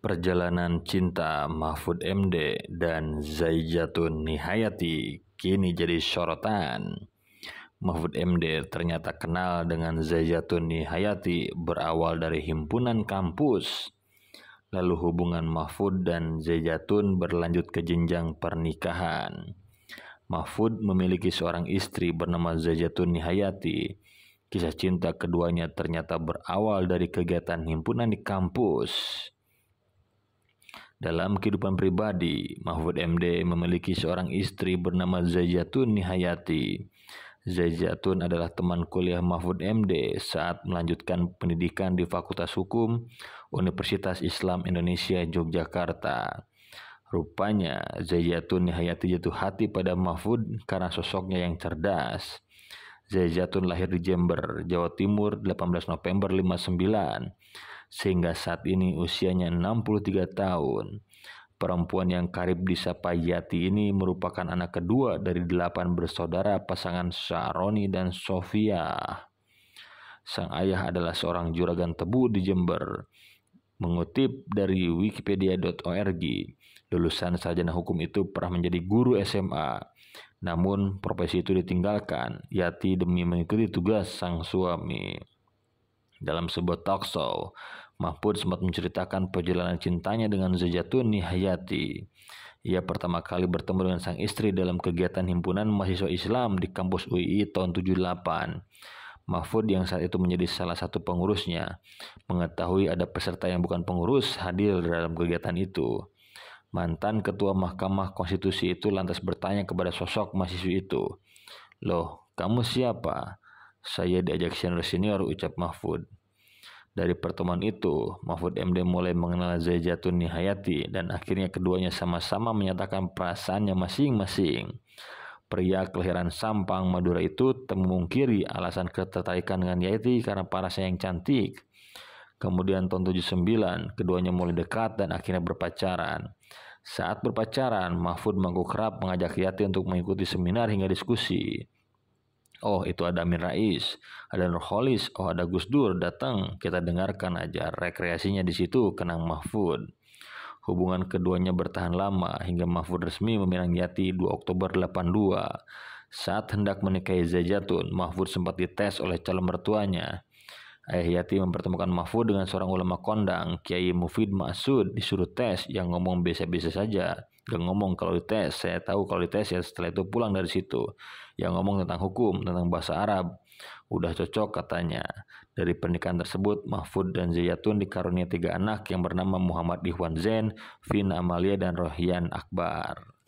Perjalanan cinta Mahfud MD dan Zaijatun Nihayati kini jadi sorotan. Mahfud MD ternyata kenal dengan Zaijatun Nihayati berawal dari himpunan kampus. Lalu hubungan Mahfud dan Zaijatun berlanjut ke jenjang pernikahan. Mahfud memiliki seorang istri bernama Zaijatun Nihayati. Kisah cinta keduanya ternyata berawal dari kegiatan himpunan di kampus. Dalam kehidupan pribadi, Mahfud MD memiliki seorang istri bernama Zayatun Nihayati. Zayatun adalah teman kuliah Mahfud MD saat melanjutkan pendidikan di Fakultas Hukum Universitas Islam Indonesia Yogyakarta. Rupanya Zayatun Nihayati jatuh hati pada Mahfud karena sosoknya yang cerdas. Zayatun lahir di Jember, Jawa Timur 18 November 59 sehingga saat ini usianya 63 tahun. Perempuan yang karib disapa Yati ini merupakan anak kedua dari delapan bersaudara pasangan Sharoni dan Sofia. Sang ayah adalah seorang juragan tebu di Jember. Mengutip dari wikipedia.org, lulusan sarjana hukum itu pernah menjadi guru SMA. Namun profesi itu ditinggalkan, Yati demi mengikuti tugas sang suami. Dalam sebuah talk show, Mahfud sempat menceritakan perjalanan cintanya dengan Zajatuni Hayati. Ia pertama kali bertemu dengan sang istri dalam kegiatan himpunan mahasiswa Islam di kampus UII tahun 78. Mahfud yang saat itu menjadi salah satu pengurusnya, mengetahui ada peserta yang bukan pengurus hadir dalam kegiatan itu. Mantan Ketua Mahkamah Konstitusi itu lantas bertanya kepada sosok mahasiswa itu, Loh, kamu siapa? Saya diajak senior-senior ucap Mahfud. Dari pertemuan itu, Mahfud MD mulai mengenal Zaijatun Nihayati dan akhirnya keduanya sama-sama menyatakan perasaannya masing-masing. Pria kelahiran Sampang, Madura itu temungkiri alasan ketertarikan dengan Yati karena parasnya yang cantik. Kemudian tahun 79, keduanya mulai dekat dan akhirnya berpacaran. Saat berpacaran, Mahfud mengaku kerap mengajak Yati untuk mengikuti seminar hingga diskusi. Oh, itu ada Amin Rais, ada Nurholis, oh ada Gus Dur datang, kita dengarkan aja rekreasinya di situ Kenang Mahfud. Hubungan keduanya bertahan lama hingga Mahfud resmi meminang Yati 2 Oktober 82. Saat hendak menikahi Zajatun, Mahfud sempat dites oleh calon mertuanya. Ayah Yati mempertemukan Mahfud dengan seorang ulama kondang, Kiai Mufid Masud, disuruh tes, yang ngomong biasa-biasa saja. Gak ngomong kalau di tes. saya tahu kalau di tes. ya setelah itu pulang dari situ. Yang ngomong tentang hukum, tentang bahasa Arab. Udah cocok katanya. Dari pernikahan tersebut, Mahfud dan Zayatun dikarunia tiga anak yang bernama Muhammad Ihwan Zain, Vin Amalia, dan Rohian Akbar.